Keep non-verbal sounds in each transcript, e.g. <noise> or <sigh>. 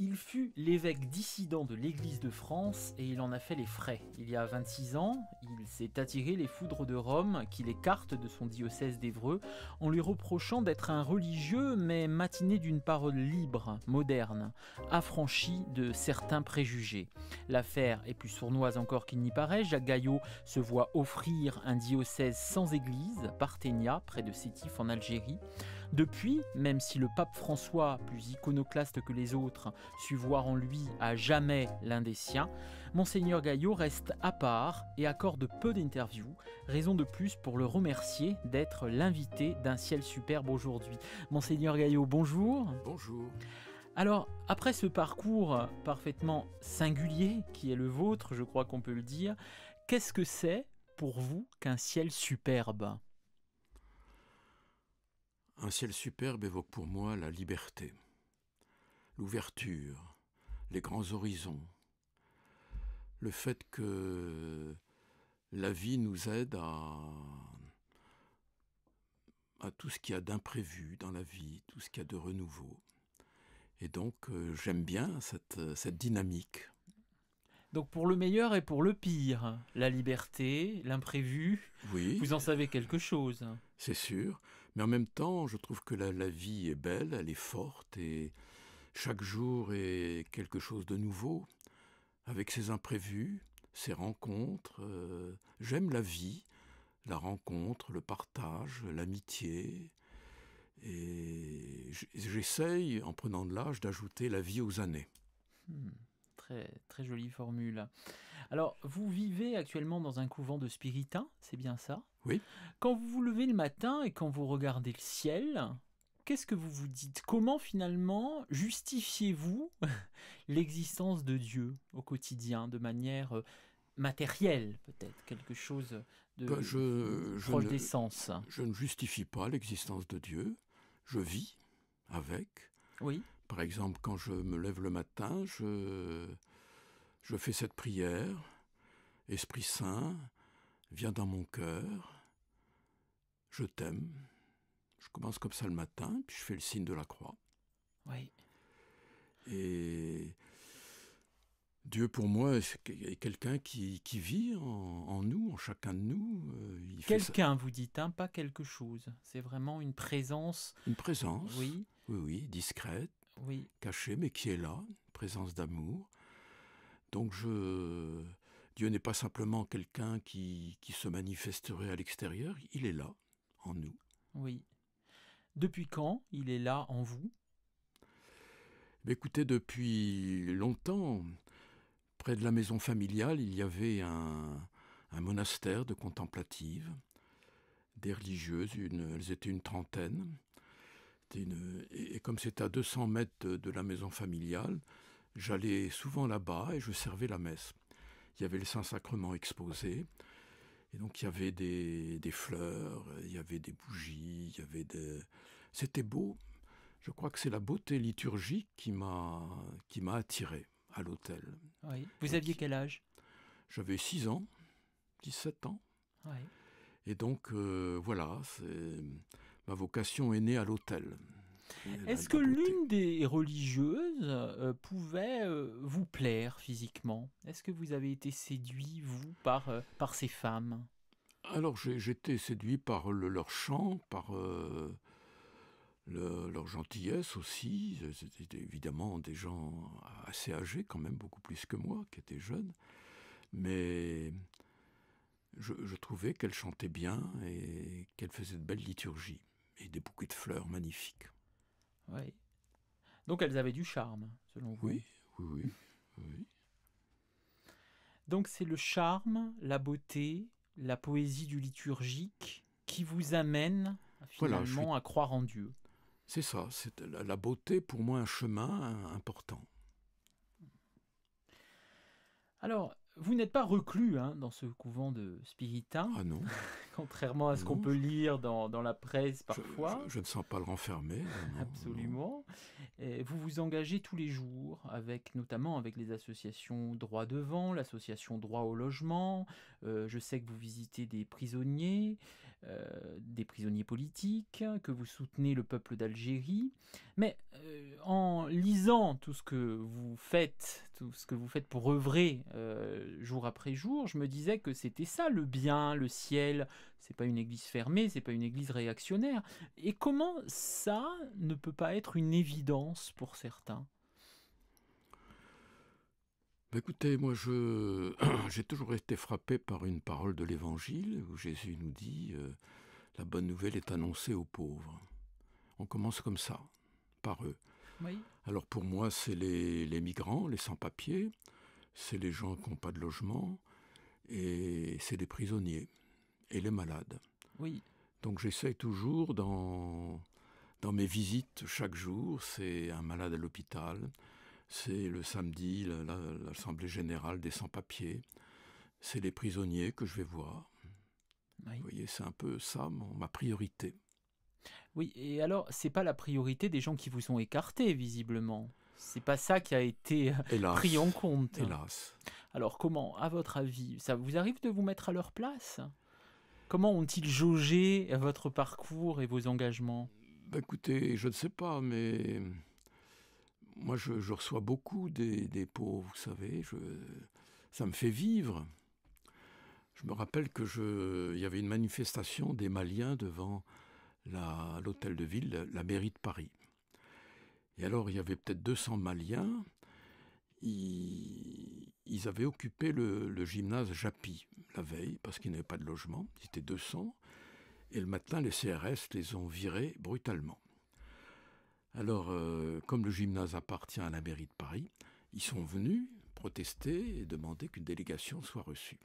Il fut l'évêque dissident de l'Église de France et il en a fait les frais. Il y a 26 ans, il s'est attiré les foudres de Rome qui l'écarte de son diocèse d'Évreux en lui reprochant d'être un religieux mais matiné d'une parole libre, moderne, affranchie de certains préjugés. L'affaire est plus sournoise encore qu'il n'y paraît. Jacques Gaillot se voit offrir un diocèse sans église, Parthénia, près de Sétif en Algérie. Depuis, même si le pape François, plus iconoclaste que les autres, sut voir en lui à jamais l'un des siens, monseigneur Gaillot reste à part et accorde peu d'interviews, raison de plus pour le remercier d'être l'invité d'un ciel superbe aujourd'hui. Monseigneur Gaillot, bonjour. Bonjour. Alors, après ce parcours parfaitement singulier qui est le vôtre, je crois qu'on peut le dire, qu'est-ce que c'est pour vous qu'un ciel superbe un ciel superbe évoque pour moi la liberté, l'ouverture, les grands horizons, le fait que la vie nous aide à, tout ce qu'il y a d'imprévu dans la vie, tout ce qu'il y a de renouveau. Et donc euh, j'aime bien cette, euh, cette dynamique. Donc pour le meilleur et pour le pire, la liberté, l'imprévu, vous en savez quelque chose. C'est sûr. Mais en même temps, je trouve que la, vie est belle, elle est forte et chaque jour est quelque chose de nouveau, avec ses imprévus, ses rencontres. Euh, j'aime la vie, la rencontre, le partage, l'amitié. Et j'essaye, en prenant de l'âge, d'ajouter la vie aux années. Hmm, très, très jolie formule. Alors, vous vivez actuellement dans un couvent de spiritains, c'est bien ça Oui. Quand vous vous levez le matin et quand vous regardez le ciel, qu'est-ce que vous vous dites Comment finalement justifiez-vous <laughs> l'existence de Dieu au quotidien de manière euh, matérielle peut-être, quelque chose de bah, je, Je ne justifie pas l'existence de Dieu, je vis avec. Oui. Par exemple, quand je me lève le matin, je, je fais cette prière, Esprit Saint, viens dans mon cœur, je t'aime. Je commence comme ça le matin, puis je fais le signe de la croix. Oui. Et Dieu pour moi est quelqu'un qui, qui, vit en, nous, en chacun de nous. Euh, quelqu'un, vous dites, hein, pas quelque chose. C'est vraiment une présence. Une présence. Oui. Oui, discrète, oui. cachée, mais qui est là, présence d'amour. Donc Dieu n'est pas simplement quelqu'un qui, se manifesterait à l'extérieur, il est là, en nous. Oui. Depuis quand il est là en vous Écoutez, depuis longtemps, près de la maison familiale, il y avait un, monastère de contemplatives, des religieuses, elles étaient une trentaine. et, comme c'était à 200 mètres de la maison familiale, J'allais souvent là-bas et je servais la messe. Il y avait le Saint-Sacrement exposé. Et donc il y avait des, des fleurs, il y avait des bougies, il y avait des... C'était beau. Je crois que c'est la beauté liturgique qui m'a qui m'a attiré à l'hôtel. Vous aviez quel âge J'avais 6 ans, 17 ans. Et donc euh, voilà, ma vocation est née à l'hôtel. Est-ce que l'une des religieuses euh, pouvait euh, vous plaire physiquement Est-ce que vous avez été séduit, vous, par, euh, par ces femmes Alors, j'ai j'étais séduit par leur chant, par leur gentillesse aussi. C'était évidemment des gens assez âgés, quand même beaucoup plus que moi, qui étaient jeunes. Mais je, trouvais qu'elles chantaient bien et qu'elles faisaient de belles liturgies et des bouquets de fleurs magnifiques. Oui. Donc elles avaient du charme, selon vous. Oui, oui, oui. Donc c'est le charme, la beauté, la poésie du liturgique qui vous amène finalement à croire en Dieu. C'est ça, c'est la beauté pour moi un chemin hein, important. Alors, vous n'êtes pas reclus hein, dans ce couvent de spiritain. Ah non. <laughs> Contrairement à ce qu'on peut lire dans, la presse parfois. Je, ne sens pas le renfermer. Absolument. vous vous engagez tous les jours, avec notamment avec les associations Droit Devant, l'association Droit au Logement. Euh, je sais que vous visitez des prisonniers, euh, des prisonniers politiques, que vous soutenez le peuple d'Algérie. Mais euh, en lisant tout ce que vous faites tout ce que vous faites pour œuvrer euh, jour après jour, je me disais que c'était ça le bien, le ciel. C'est pas une église fermée, c'est pas une église réactionnaire. Et comment ça ne peut pas être une évidence pour certains bah, Écoutez, moi, je <clears throat> j'ai toujours été frappé par une parole de l'Évangile où Jésus nous dit euh, la bonne nouvelle est annoncée aux pauvres. On commence comme ça, par eux. Alors pour moi, c'est les, migrants, les sans-papiers, c'est les gens qui n'ont pas de logement, et c'est les prisonniers, et les malades. Oui. Donc j'essaie toujours dans, mes visites chaque jour, c'est un malade à l'hôpital, c'est le samedi l'Assemblée générale des sans-papiers, c'est les prisonniers que je vais voir. Vous voyez, c'est un peu ça ma priorité. Oui, et alors, c'est pas la priorité des gens qui vous ont écarté, visiblement. C'est pas ça qui a été euh, <laughs> pris en compte. Hélas. Alors, comment, à votre avis, ça vous arrive de vous mettre à leur place Comment ont-ils jaugé votre parcours et vos engagements bah, Écoutez, je ne sais pas, mais moi, je, reçois beaucoup des, des, pauvres, vous savez. Je... ça me fait vivre. Je me rappelle que je, y avait une manifestation des Maliens devant l'hôtel de ville, la, mairie de Paris. Et alors, il y avait peut-être 200 Maliens. Ils, avaient occupé le, gymnase Japy la veille, parce qu'ils n'avaient pas de logement. c'était 200. Et le matin, les CRS les ont virés brutalement. Alors, euh, comme le gymnase appartient à la mairie de Paris, ils sont venus protester et demander qu'une délégation soit reçue.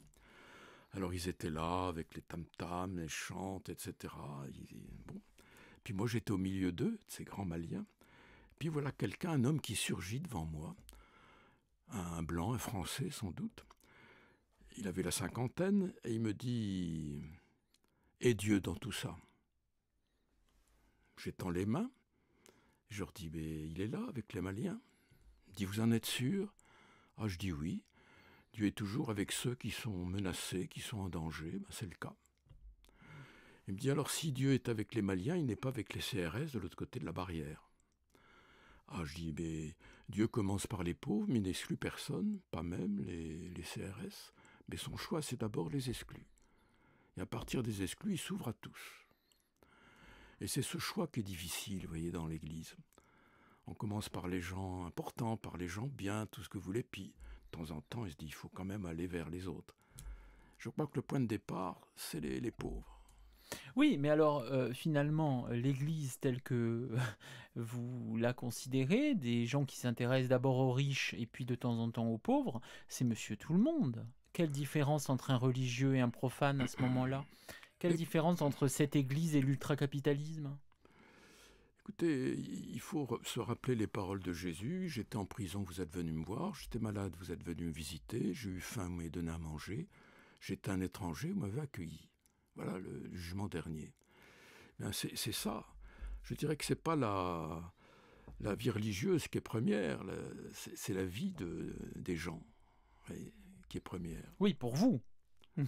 Alors ils étaient là avec les tam-tams, les chantes, etc. Puis moi j'étais au milieu d'eux, de ces grands Maliens. Puis voilà quelqu'un, un homme qui surgit devant moi, un blanc, un français sans doute. Il avait la cinquantaine et il me dit Et Dieu dans tout ça J'étends les mains, je leur dis Mais il est là avec les Maliens. Il Vous en êtes sûr Ah, je dis oui. Dieu est toujours avec ceux qui sont menacés, qui sont en danger, ben, c'est le cas. Il me dit alors si Dieu est avec les Maliens, il n'est pas avec les CRS de l'autre côté de la barrière. Ah, je dis, mais Dieu commence par les pauvres, mais n'exclut personne, pas même les, CRS. Mais son choix, c'est d'abord les exclus. Et à partir des exclus, il s'ouvre à tous. Et c'est ce choix qui est difficile, vous voyez, dans l'Église. On commence par les gens importants, par les gens bien, tout ce que vous voulez, puis de temps en temps, il se dit, il faut quand même aller vers les autres. Je crois que le point de départ, c'est les, pauvres. Oui, mais alors euh, finalement, l'Église telle que <laughs> vous la considérez, des gens qui s'intéressent d'abord aux riches et puis de temps en temps aux pauvres, c'est monsieur tout le monde. Quelle différence entre un religieux et un profane à ce moment-là Quelle différence entre cette Église et l'ultracapitalisme Écoutez, il faut se rappeler les paroles de Jésus. J'étais en prison, vous êtes venu me voir. J'étais malade, vous êtes venu me visiter. J'ai eu faim, vous m'avez donné à manger. J'étais un étranger, vous m'avez accueilli. Voilà le jugement dernier. Eh c'est ça. Je dirais que c'est pas la, la vie religieuse qui est première, c'est la vie des gens qui est première. Oui, pour vous. Ah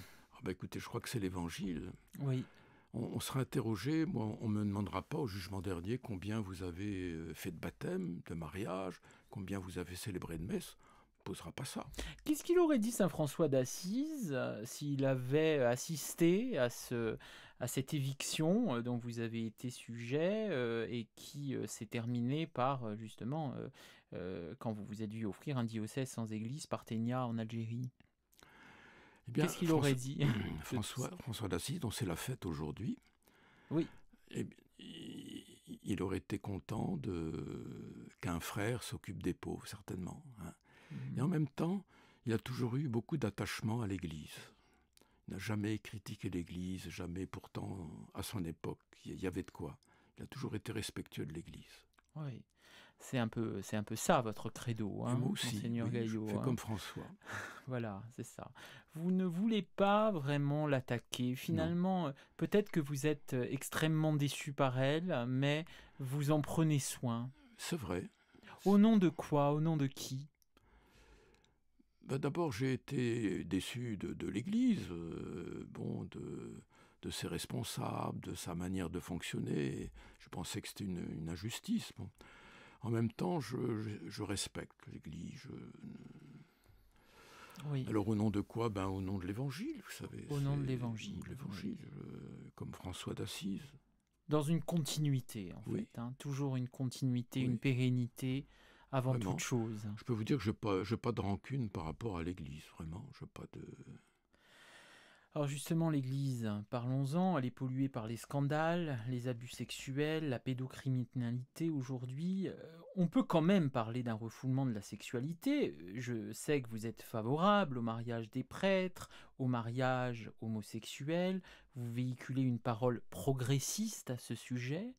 ben, écoutez, je crois que c'est l'évangile. Oui on, sera interrogé, on ne me demandera pas au jugement dernier combien vous avez euh, fait de baptême, de mariage, combien vous avez célébré de messe. On posera pas ça. Qu'est-ce qu'il aurait dit Saint François d'Assise euh, s'il avait euh, assisté à, ce, à cette éviction dont vous avez été sujet et qui s'est terminée par justement quand vous vous êtes vu offrir un diocèse sans église par Ténia en Algérie eh Qu'est-ce qu'il aurait dit <clears throat> François, François d'Assise, dont c'est la fête aujourd'hui. Oui. Eh il aurait été content de qu'un frère s'occupe des pauvres, certainement. Hein. Mmh. Et en même temps, il a toujours eu beaucoup d'attachement à l'Église. Il n'a jamais critiqué l'Église, jamais pourtant, à son époque, il y avait de quoi. Il a toujours été respectueux de l'Église. Oui. C'est un peu, c'est un peu ça votre credo, hein, moi aussi, Je fais comme hein. François. <laughs> voilà, c'est ça. Vous ne voulez pas vraiment l'attaquer. Finalement, euh, peut-être que vous êtes euh, extrêmement déçu par elle, mais vous en prenez soin. C'est vrai. Au nom de quoi Au nom de qui bah, D'abord, j'ai été déçu de, l'Église, euh, bon, de, ses responsables, de sa manière de fonctionner. Je pensais que c'était une, une, injustice. Bon en même temps, je, respecte l'Église. Alors au nom de quoi Ben au nom de l'Évangile, vous savez. Au nom de l'Évangile. L'Évangile, euh, comme François d'Assise. Dans une continuité, en fait. Hein. toujours une continuité, une pérennité avant toute chose. Je peux vous dire que je n'ai pas, pas de rancune par rapport à l'Église, vraiment. Je pas de... Alors justement, l'Église, parlons-en, elle est polluée par les scandales, les abus sexuels, la pédocriminalité aujourd'hui. Euh, on peut quand même parler d'un refoulement de la sexualité. Je sais que vous êtes favorable au mariage des prêtres, au mariage homosexuel, vous véhiculez une parole progressiste à ce sujet.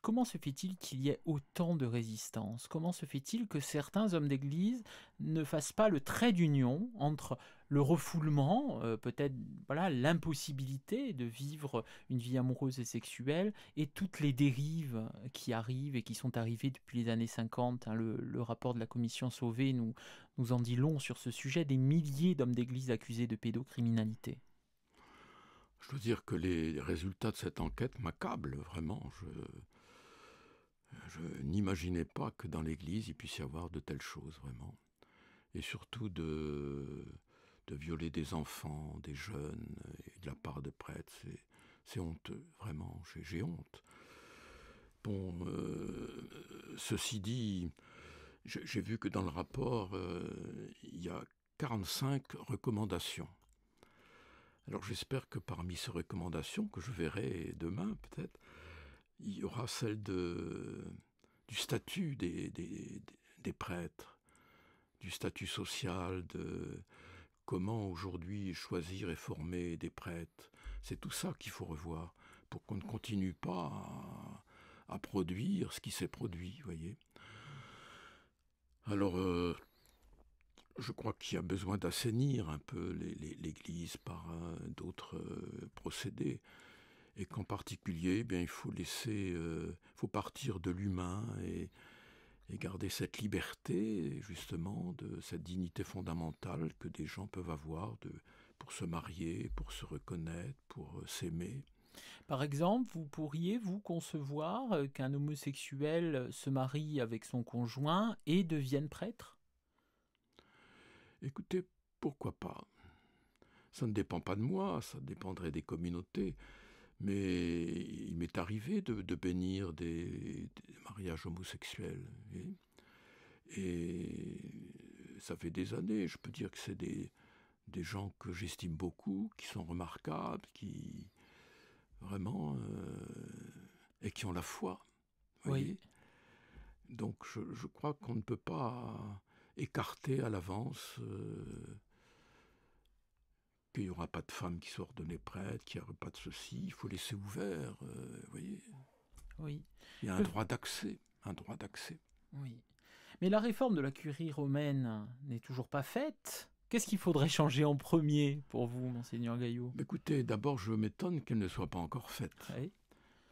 Comment se fait-il qu'il y ait autant de résistance Comment se fait-il que certains hommes d'Église ne fassent pas le trait d'union entre le refoulement, euh, peut-être voilà l'impossibilité de vivre une vie amoureuse et sexuelle et toutes les dérives qui arrivent et qui sont arrivées depuis les années 50. Hein. le, rapport de la commission Sauvé nous, nous en dit long sur ce sujet, des milliers d'hommes d'église accusés de pédocriminalité. Je dois dire que les résultats de cette enquête m'accablent vraiment. je n'imaginais pas que dans l'Église il puisse y avoir de telles choses vraiment. Et surtout de, de violer des enfants, des jeunes, et de la part de prêtres, c'est honteux, vraiment, j'ai honte. Bon, euh, ceci dit, j'ai vu que dans le rapport, euh, il y a 45 recommandations. Alors j'espère que parmi ces recommandations, que je verrai demain peut-être, il y aura celle de, du statut des, des prêtres, du statut social, de, Comment aujourd'hui choisir et former des prêtres C'est tout ça qu'il faut revoir pour qu'on ne continue pas à, produire ce qui s'est produit, voyez. Alors, euh, je crois qu'il y a besoin d'assainir un peu l'Église par euh, d'autres euh, procédés, et qu'en particulier, eh bien, il faut laisser, faut partir de l'humain et et garder cette liberté, justement, de cette dignité fondamentale que des gens peuvent avoir pour se marier, pour se reconnaître, pour euh, s'aimer. Par exemple, vous pourriez vous concevoir euh, qu'un homosexuel euh, se marie avec son conjoint et devienne prêtre Écoutez, pourquoi pas Ça ne dépend pas de moi, ça dépendrait des communautés. Mais il m'est arrivé de, bénir des, mariages homosexuels. Et, ça fait des années, je peux dire que c'est des, des, gens que j'estime beaucoup, qui sont remarquables, qui vraiment. Euh, et qui ont la foi. Voyez Donc je, je crois qu'on ne peut pas écarter à l'avance. Euh, qu'il n'y aura pas de femmes qui soit ordonnées prêtres, qu'il n'y aura pas de ceci. Il faut laisser ouvert, euh, voyez. Oui. Il y a un droit d'accès, un droit d'accès. Oui. Mais la réforme de la curie romaine n'est toujours pas faite. Qu'est-ce qu'il faudrait changer en premier pour vous, monseigneur Gaillot Écoutez, d'abord, je m'étonne qu'elle ne soit pas encore faite,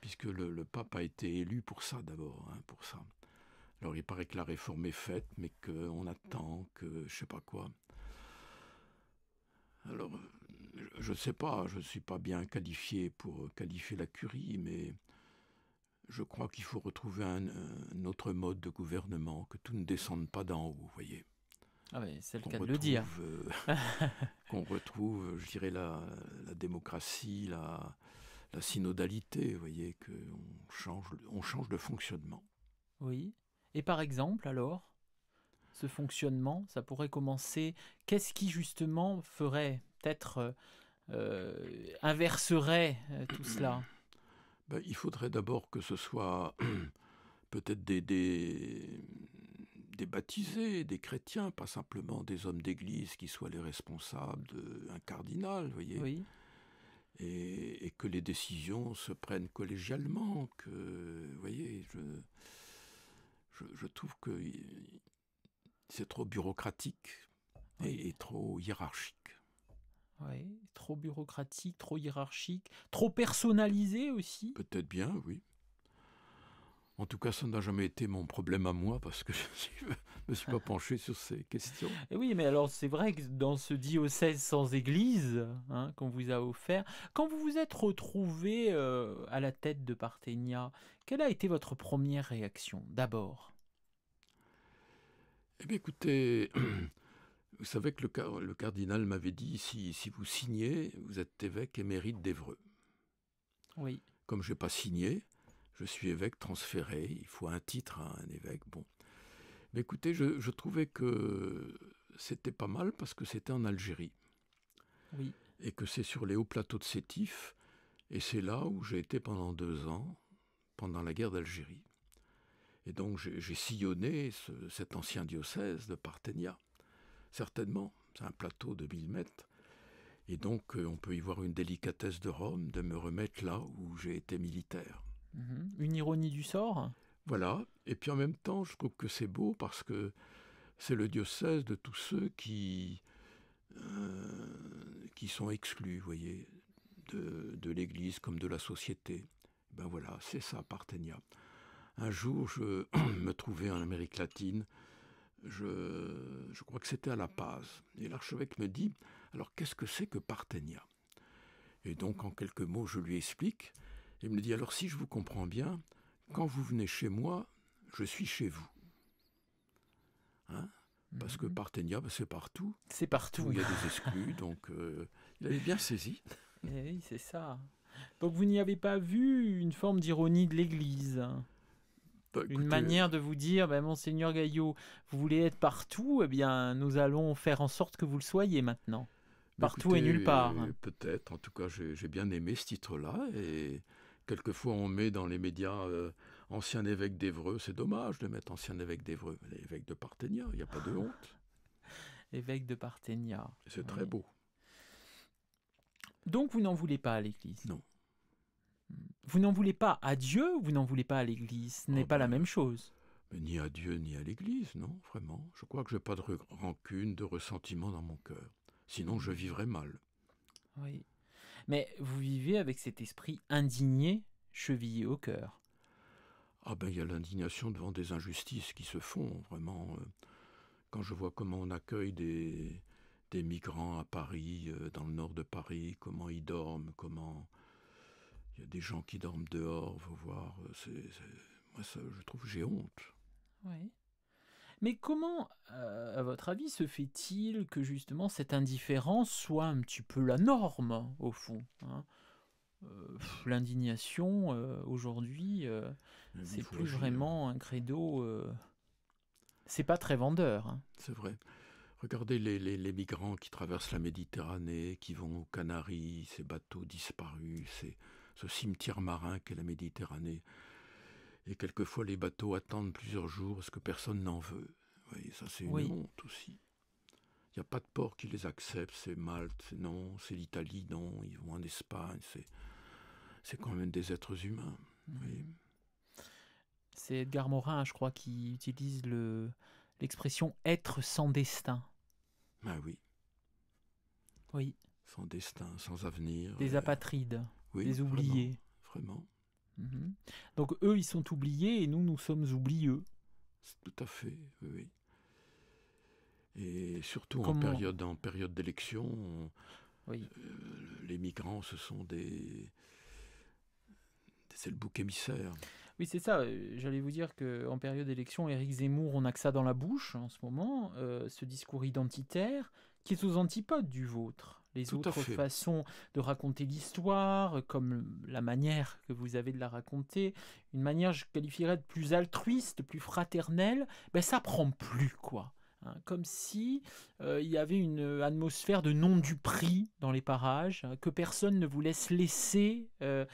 puisque le, pape a été élu pour ça d'abord, hein, pour ça. Alors il paraît que la réforme est faite, mais qu'on attend, que je ne sais pas quoi. Alors, je ne sais pas, je ne suis pas bien qualifié pour euh, qualifier la Curie, mais je crois qu'il faut retrouver un, autre mode de gouvernement, que tout ne descende pas d'en haut, vous voyez. Ah oui, c'est le cas de le dire. Euh, <laughs> qu'on retrouve, je dirais, la, démocratie, la, synodalité, vous voyez, qu'on change, on change de fonctionnement. Oui. Et par exemple, alors ce fonctionnement Ça pourrait commencer. Qu'est-ce qui justement ferait peut-être euh, euh, inverserait euh, tout <clears throat> cela ben, Il faudrait d'abord que ce soit <clears throat> peut-être des, des, baptisés, des chrétiens, pas simplement des hommes d'église qui soient les responsables d'un cardinal, vous voyez. Et, que les décisions se prennent collégialement, que, vous voyez, je, je, je trouve que c'est trop bureaucratique et, trop hiérarchique. Oui, trop bureaucratique, trop hiérarchique, trop personnalisé aussi. Peut-être bien, oui. En tout cas, ça n'a jamais été mon problème à moi parce que <laughs> je ne me suis pas penché sur ces questions. Eh oui, mais alors c'est vrai que dans ce diocèse sans église hein, qu'on vous a offert, quand vous vous êtes retrouvé euh, à la tête de Parthénia, quelle a été votre première réaction d'abord eh écoutez, <clears throat> vous savez que le, cardinal m'avait dit si, vous signez, vous êtes évêque émérite d'Evreux. Oui. Comme je n'ai pas signé, je suis évêque transféré. Il faut un titre à un évêque. Bon. Mais écoutez, je, je trouvais que c'était pas mal parce que c'était en Algérie. Oui. Et que c'est sur les hauts plateaux de Sétif. Et c'est là où j'ai été pendant deux ans, pendant la guerre d'Algérie. Et donc j'ai sillonné cet ancien diocèse de Parthénia, certainement, c'est un plateau de 1000 mètres. Et donc euh, on peut y voir une délicatesse de Rome de me remettre là où j'ai été militaire. Mm-hmm. Une ironie du sort Voilà, et puis en même temps je trouve que c'est beau parce que c'est le diocèse de tous ceux qui, euh, qui sont exclus, vous voyez, de, de l'Église comme de la société. Ben voilà, c'est ça, Parthénia. Un jour, je <clears throat> me trouvais en Amérique latine. Je, crois que c'était à La Paz. Et l'archevêque me dit Alors, qu'est-ce que c'est que partenia Et donc, en quelques mots, je lui explique. Il me dit Alors, si je vous comprends bien, quand vous venez chez moi, je suis chez vous. Hein parce que mhm. partenia, ben, c'est partout. C'est partout. il y a des exclus, <laughs> donc euh, il avait bien saisi. Eh oui, c'est ça. Donc vous n'y avez pas vu une forme d'ironie de l'Église hein bah, Une manière de vous dire, ben monseigneur Gaillot, vous voulez être partout, eh bien nous allons faire en sorte que vous le soyez maintenant. Bah, partout et nulle part. Euh, peut-être, en tout cas j'ai bien aimé ce titre-là et quelquefois on met dans les médias euh, ancien évêque d'Evreux, c'est dommage de mettre ancien évêque d'Evreux, l'évêque de Parthénia, il n'y a pas de ah. honte. <laughs> évêque de Parthénia. C'est très beau. Donc vous n'en voulez pas à l'Église Non. Vous n'en voulez pas à Dieu, vous n'en voulez pas à l'Église. Ce n'est ah pas la ben, même chose. Mais ni à Dieu ni à l'Église, non, vraiment. Je crois que je n'ai pas de rancune, de ressentiment dans mon cœur. Sinon, je vivrais mal. Oui. Mais vous vivez avec cet esprit indigné, chevillé au cœur. Ah ben, il y a l'indignation devant des injustices qui se font, vraiment. Euh. Quand je vois comment on accueille des, des migrants à Paris, euh, dans le nord de Paris, comment ils dorment, comment il y a des gens qui dorment dehors, vous voir. Euh, moi, ça, je trouve, j'ai honte. Oui. Mais comment, euh, à votre avis, se fait-il que justement cette indifférence soit un petit peu la norme, au fond hein euh, L'indignation, aujourd'hui, c'est plus vraiment un credo. C'est pas très vendeur. Hein. C'est vrai. Regardez les, les, les, migrants qui traversent la Méditerranée, qui vont aux Canaries, ces bateaux disparus, ces, ce cimetière marin qu'est la Méditerranée. Et quelquefois, les bateaux attendent plusieurs jours parce que personne n'en veut. ça, c'est une honte aussi. Il n'y a pas de port qui les accepte. C'est Malte, non. C'est l'Italie, non. Ils vont en Espagne. C'est, c'est quand même des êtres humains. Mmh. C'est Edgar Morin, je crois, qui utilise l'expression être sans destin. Ah oui. Oui. Sans destin, sans avenir. Des euh, apatrides les oubliés. Vraiment. Mhm. Donc eux, ils sont oubliés et nous, nous sommes oublieux. Tout à fait, oui. Et surtout en période, d'élection, euh, les migrants, ce sont des... C'est le bouc émissaire. Oui, c'est ça. J'allais vous dire qu'en période d'élection, Éric Zemmour, on n'a que ça dans la bouche en ce moment, euh, ce discours identitaire qui est aux antipodes du vôtre les autres façons de raconter l'histoire, comme la manière que vous avez de la raconter, une manière, je qualifierais de plus altruiste, plus fraternelle, ben ça prend plus, quoi hein. comme si euh, il y avait une atmosphère de non du prix dans les parages, hein, que personne ne vous laisse laisser euh,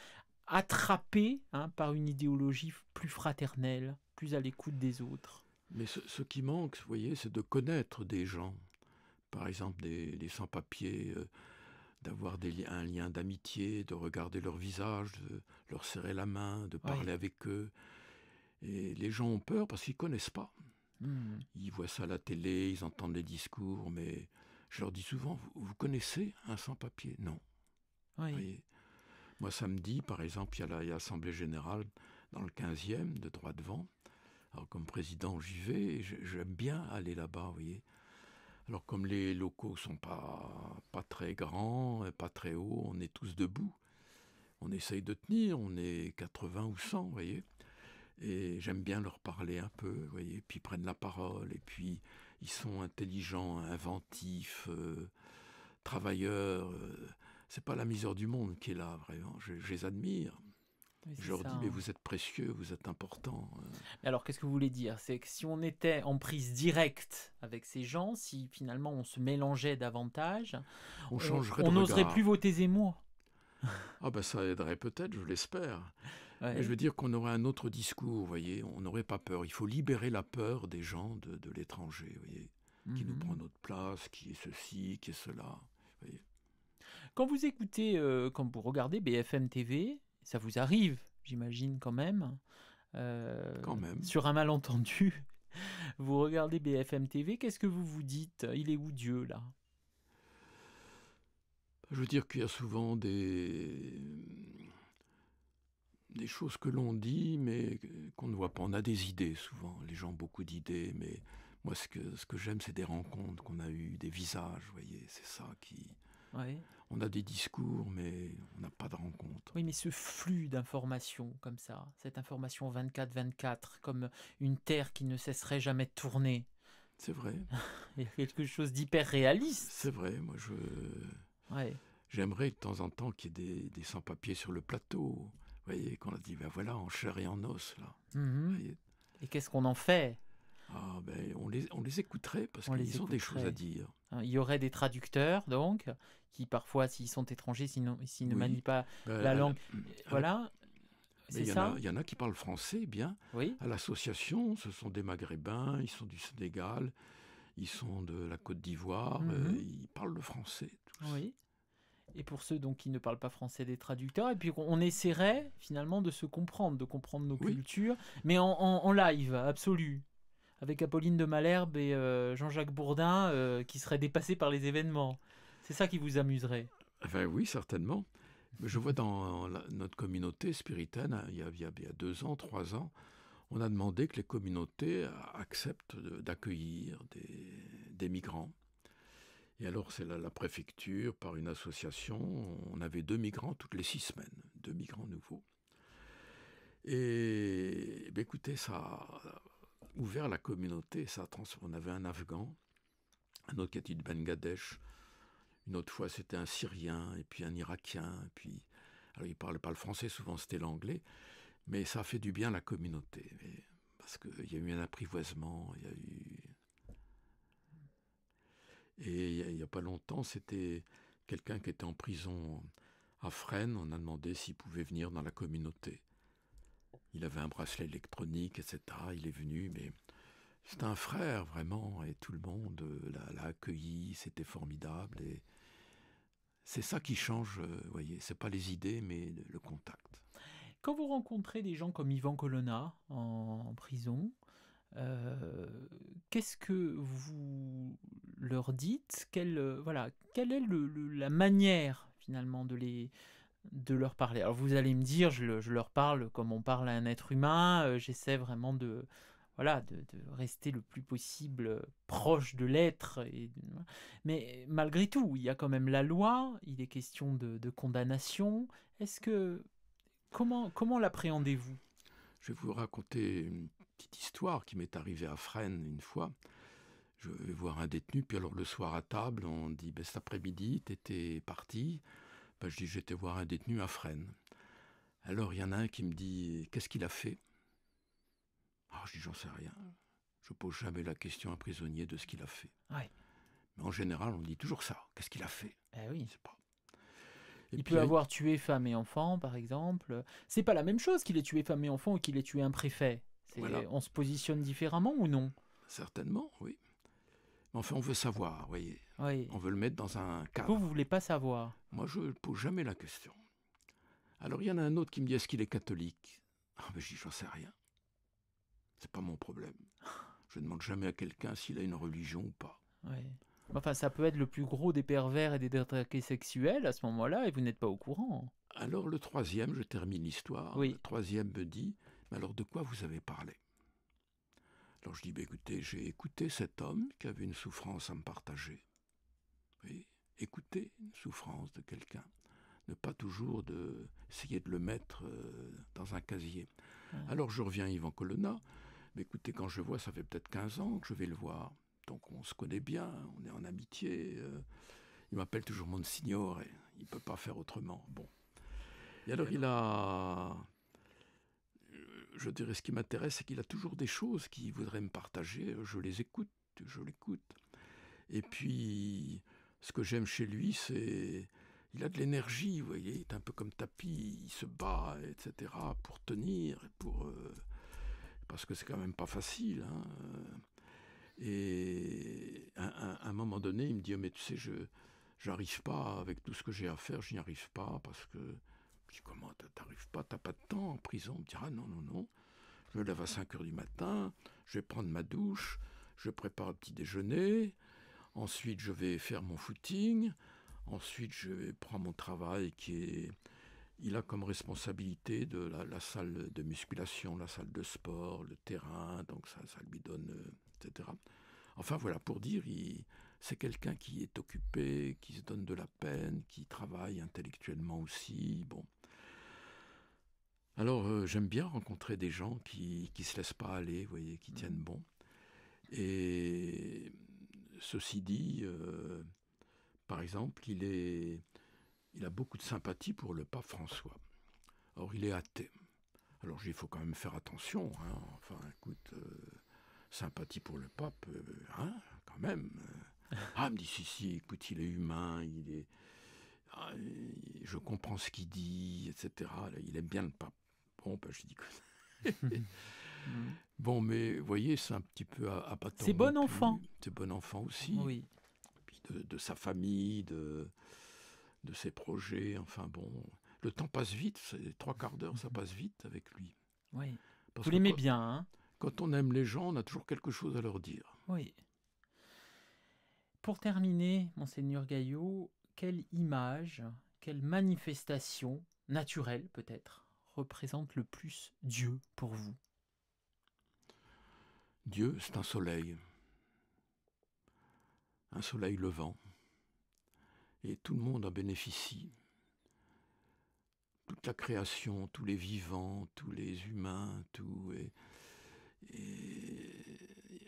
attraper hein, par une idéologie plus fraternelle, plus à l'écoute des autres. Mais ce, ce qui manque, vous voyez, c'est de connaître des gens par exemple des, sans-papiers, euh, d'avoir un lien d'amitié, de regarder leur visage, de leur serrer la main, de parler avec eux. Et les gens ont peur parce qu'ils ne connaissent pas. Mmh. Ils voient ça à la télé, ils entendent les discours, mais je leur dis souvent, vous, connaissez un sans-papier Non. Moi, samedi, par exemple, il y a l'Assemblée générale dans le 15e, de droit devant. Alors, comme président, j'y vais, j'aime bien aller là-bas, vous voyez. Alors comme les locaux sont pas, pas très grands, pas très hauts, on est tous debout. On essaye de tenir, on est 80 ou 100, vous voyez. Et j'aime bien leur parler un peu, vous voyez. Puis ils prennent la parole, et puis ils sont intelligents, inventifs, euh, travailleurs. Euh. c'est pas la misère du monde qui est là, vraiment. je les admire je leur dis, mais hein. vous êtes précieux, vous êtes important. Euh. alors, qu'est-ce que vous voulez dire C'est que si on était en prise directe avec ces gens, si finalement on se mélangeait davantage, on euh, changerait On n'oserait plus voter Zemmour. ah ben ça aiderait peut-être, je l'espère. Mais je veux dire qu'on aurait un autre discours, vous voyez, on n'aurait pas peur. Il faut libérer la peur des gens de, l'étranger, vous voyez, qui nous mhm. prend notre place, qui est ceci, qui est cela. voyez. Quand vous écoutez, euh, quand vous regardez BFM TV, ça vous arrive, j'imagine quand même. Euh, sur un malentendu, <laughs> vous regardez BFM TV, qu'est-ce que vous vous dites Il est où Dieu là bah, Je veux dire qu'il y a souvent des des choses que l'on dit mais qu'on ne voit pas. On a des idées souvent. Les gens ont beaucoup d'idées, mais moi ce que ce que j'aime c'est des rencontres qu'on a eues, des visages. Vous voyez, c'est ça qui on a des discours, mais on n'a pas de rencontre. Oui, mais ce flux d'informations comme ça, cette information 24-24, comme une terre qui ne cesserait jamais de tourner. C'est vrai. <laughs> Il y a quelque chose d'hyper réaliste. C'est vrai, moi je. J'aimerais de temps en temps qu'il y ait des, des sans-papiers sur le plateau. Vous voyez, qu'on a dit, ben voilà, en chair et en os, là. Mhm. Et qu'est-ce qu'on en fait ah, ben, on, les, écouterait parce qu'ils ont des choses à dire. Hein, il y aurait des traducteurs, donc, qui parfois, s'ils sont étrangers, s'ils ne manient pas ben, la langue. voilà. Il y, en a qui parlent français, bien. Oui. À l'association, ce sont des Maghrébins, ils sont du Sénégal, ils sont de la Côte d'Ivoire, mhm. euh, ils parlent le français. Oui et pour ceux donc qui ne parlent pas français des traducteurs, et puis on essaierait finalement de se comprendre, de comprendre nos cultures, mais en, en live absolu avec Apolline de Malherbe et euh, Jean-Jacques Bourdin euh, qui seraient dépassés par les événements. C'est ça qui vous amuserait ah ben Oui, certainement. Je vois dans notre communauté spiritaine, il y, a, deux ans, trois ans, on a demandé que les communautés acceptent d'accueillir des, migrants. Et alors, c'est la, préfecture, par une association, on avait deux migrants toutes les six semaines, deux migrants nouveaux. Et, eh écoutez, ça, ouvert la communauté. Ça On avait un Afghan, un autre qui était de Bangladesh, une autre fois c'était un Syrien, et puis un Irakien, puis. Alors il ne parlait pas le français, souvent c'était l'anglais, mais ça a fait du bien à la communauté. Parce qu'il y a eu un apprivoisement, il y a eu. Et il n'y a, a, pas longtemps, c'était quelqu'un qui était en prison à Fresnes. On a demandé s'il pouvait venir dans la communauté il avait un bracelet électronique, etc. Il est venu, mais c'est un frère vraiment, et tout le monde euh, l'a accueilli, c'était formidable. Et c'est ça qui change, euh, vous voyez, c'est pas les idées, mais le contact. Quand vous rencontrez des gens comme Yvan Colonna en prison, euh, qu'est-ce que vous leur dites quelle, voilà, Quelle est la manière finalement de les, de leur parler. Alors vous allez me dire, je, leur parle comme on parle à un être humain, euh, j'essaie vraiment de, voilà, de, rester le plus possible euh, proche de l'être. Mais malgré tout, il y a quand même la loi, il est question de, condamnation. Est-ce que... Comment, comment l'appréhendez-vous Je vais vous raconter une petite histoire qui m'est arrivée à Fresnes une fois. Je vais voir un détenu, puis alors le soir à table, on dit, ben, cet après-midi, t'étais parti, bah, je dis, j'étais voir un détenu à Fresnes. Alors il y en a un qui me dit, qu'est-ce qu'il a fait ah, je dis, j'en sais rien. Je pose jamais la question à un prisonnier de ce qu'il a fait. Mais en général, on dit toujours ça. Qu'est-ce qu'il a fait eh il peut avoir tué femme et enfant, par exemple. C'est pas la même chose qu'il ait tué femme et enfant ou qu'il ait tué un préfet. On se positionne différemment ou non Certainement, oui enfin, on veut savoir, vous voyez. On veut le mettre dans un cadre. Vous, vous voulez pas savoir Moi, je ne pose jamais la question. Alors, il y en a un autre qui me dit est-ce qu'il est catholique Ah, mais je dis j'en sais rien. C'est pas mon problème. Je ne demande jamais à quelqu'un s'il a une religion ou pas. Enfin, ça peut être le plus gros des pervers et des détraqués sexuels à ce moment-là, et vous n'êtes pas au courant. Alors, le troisième, je termine l'histoire. Le troisième me dit mais alors, de quoi vous avez parlé alors je dis, ben, écoutez, j'ai écouté cet homme qui avait une souffrance à me partager. Oui, écouter une souffrance de quelqu'un. Ne pas toujours de, essayer de le mettre euh, dans un casier. Alors je reviens à Yvan Colonna. Mais écoutez, quand je vois, ça fait peut-être 15 ans que je vais le voir. Donc on se connaît bien, on est en amitié. Euh. il m'appelle toujours Monsignore et il ne peut pas faire autrement. Bon. et alors... il a je dirais ce qui m'intéresse, c'est qu'il a toujours des choses qu'il voudrait me partager. Je les écoute, je l'écoute. Et puis, ce que j'aime chez lui, c'est il a de l'énergie, vous voyez, il est un peu comme tapis, il se bat, etc., pour tenir, pour, euh, parce que c'est quand même pas facile. Hein. Et à, un moment donné, il me dit, «Oh, mais tu sais, je n'arrive pas avec tout ce que j'ai à faire, je n'y arrive pas parce que je dis comment t'arrives pas, t'as pas de temps en prison On me dira ah, non, non, non. Je me lève à 5 h du matin, je vais prendre ma douche, je prépare un petit déjeuner, ensuite je vais faire mon footing, ensuite je prends mon travail qui est. Il a comme responsabilité de la, salle de musculation, la salle de sport, le terrain, donc ça, ça lui donne, euh, etc. Enfin voilà, pour dire, c'est quelqu'un qui est occupé, qui se donne de la peine, qui travaille intellectuellement aussi. Bon. Alors euh, j'aime bien rencontrer des gens qui ne se laissent pas aller, vous voyez, qui tiennent mmh. bon. Et ceci dit, euh, par exemple, il, est, il a beaucoup de sympathie pour le pape François. Or, il est athée. Alors, il faut quand même faire attention. Hein. Enfin, écoute, euh, sympathie pour le pape, hein, quand même. <laughs> Ah, il me dit, si, si, écoute, il est humain, il est... Ah, je comprends ce qu'il dit, etc. Il aime bien le pape. Bon, ben, je dis <laughs> bon, mais vous voyez, c'est un petit peu à, à C'est bon enfant. C'est bon enfant aussi. Oui. Puis de, sa famille, de, de ses projets. Enfin bon, le temps passe vite. Trois quarts d'heure, ça mhm. passe vite avec lui. Oui. vous l'aimez bien. Hein quand on aime les gens, on a toujours quelque chose à leur dire. Oui. Pour terminer, monseigneur Gaillot, quelle image, quelle manifestation naturelle peut-être représente le plus Dieu pour vous Dieu, c'est un soleil, un soleil levant, et tout le monde en bénéficie. Toute la création, tous les vivants, tous les humains, tout Et...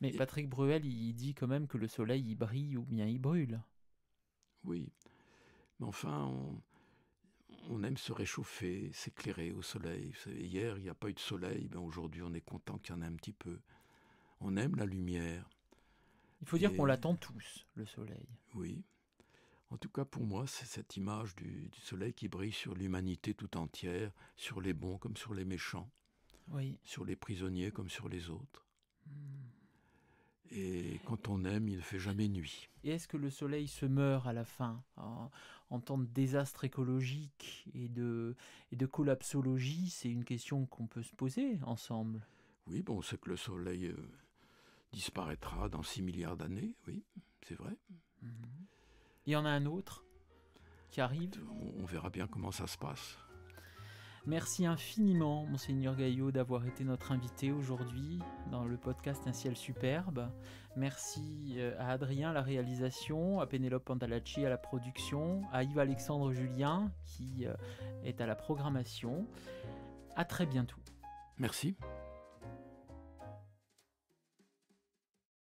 Mais Patrick Bruel, il dit quand même que le soleil, il brille ou bien il brûle. Oui. Mais enfin, on on aime se réchauffer, s'éclairer au soleil. Vous savez, hier, il n'y a pas eu de soleil, ben aujourd'hui, on est content qu'il y en ait un petit peu. On aime la lumière. Il faut dire qu'on l'attend tous, le soleil. Oui. En tout cas, pour moi, c'est cette image du, soleil qui brille sur l'humanité tout entière, sur les bons comme sur les méchants, oui. sur les prisonniers comme sur les autres. Hmm. Et quand on aime, il ne fait jamais nuit. Et est-ce que le soleil se meurt à la fin oh, en temps de désastre écologique et de, et de collapsologie, c'est une question qu'on peut se poser ensemble. Oui, bon, c'est que le Soleil euh, disparaîtra dans 6 milliards d'années, oui, c'est vrai. Mhm. Il y en a un autre qui arrive. on verra bien comment ça se passe. Merci infiniment, Monseigneur Gaillot, d'avoir été notre invité aujourd'hui dans le podcast Un ciel superbe. Merci euh, à Adrien, la réalisation, à Pénélope Pantalacci, à la production, à Yves-Alexandre Julien, qui euh, est à la programmation. À très bientôt. Merci.